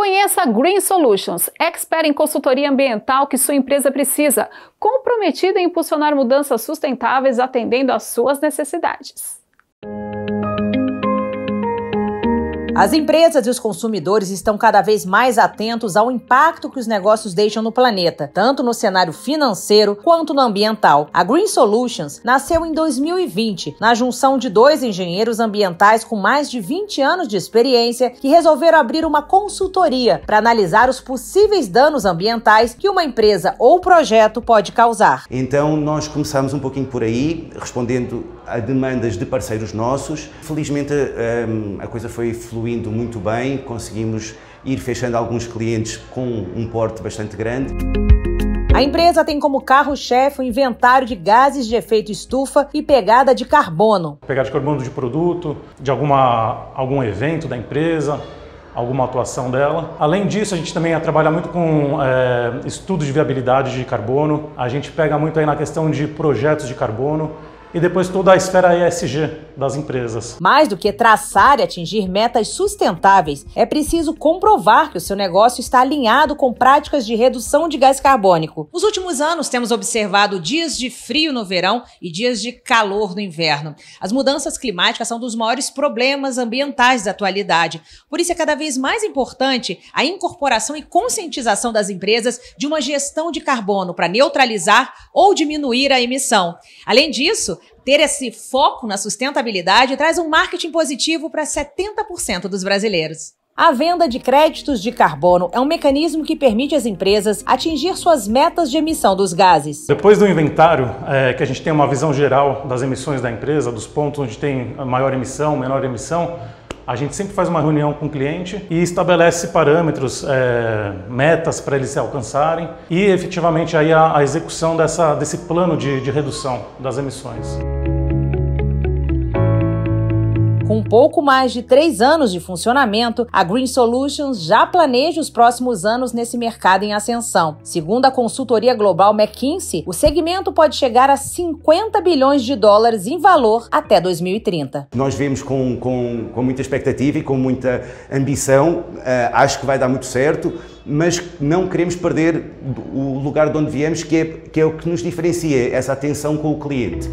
Conheça a Green Solutions, expert em consultoria ambiental que sua empresa precisa, comprometida em impulsionar mudanças sustentáveis atendendo às suas necessidades. As empresas e os consumidores estão cada vez mais atentos ao impacto que os negócios deixam no planeta, tanto no cenário financeiro quanto no ambiental. A Green Solutions nasceu em 2020, na junção de dois engenheiros ambientais com mais de 20 anos de experiência que resolveram abrir uma consultoria para analisar os possíveis danos ambientais que uma empresa ou projeto pode causar. Então, nós começamos um pouquinho por aí, respondendo a demandas de parceiros nossos. Felizmente hum, a coisa foi fluindo muito bem, conseguimos ir fechando alguns clientes com um porte bastante grande. A empresa tem como carro-chefe o inventário de gases de efeito estufa e pegada de carbono. Pegada de carbono de produto, de alguma, algum evento da empresa, alguma atuação dela. Além disso, a gente também trabalha muito com é, estudos de viabilidade de carbono. A gente pega muito aí na questão de projetos de carbono e depois toda a esfera ESG das empresas. Mais do que traçar e atingir metas sustentáveis, é preciso comprovar que o seu negócio está alinhado com práticas de redução de gás carbônico. Nos últimos anos, temos observado dias de frio no verão e dias de calor no inverno. As mudanças climáticas são dos maiores problemas ambientais da atualidade. Por isso, é cada vez mais importante a incorporação e conscientização das empresas de uma gestão de carbono para neutralizar ou diminuir a emissão. Além disso, ter esse foco na sustentabilidade traz um marketing positivo para 70% dos brasileiros. A venda de créditos de carbono é um mecanismo que permite às empresas atingir suas metas de emissão dos gases. Depois do inventário, é, que a gente tem uma visão geral das emissões da empresa, dos pontos onde tem maior emissão, menor emissão, a gente sempre faz uma reunião com o cliente e estabelece parâmetros, é, metas para eles se alcançarem e efetivamente aí a, a execução dessa, desse plano de, de redução das emissões. Com pouco mais de três anos de funcionamento, a Green Solutions já planeja os próximos anos nesse mercado em ascensão. Segundo a consultoria global McKinsey, o segmento pode chegar a 50 bilhões de dólares em valor até 2030. Nós vemos com, com, com muita expectativa e com muita ambição, uh, acho que vai dar muito certo mas não queremos perder o lugar de onde viemos, que é, que é o que nos diferencia, essa atenção com o cliente.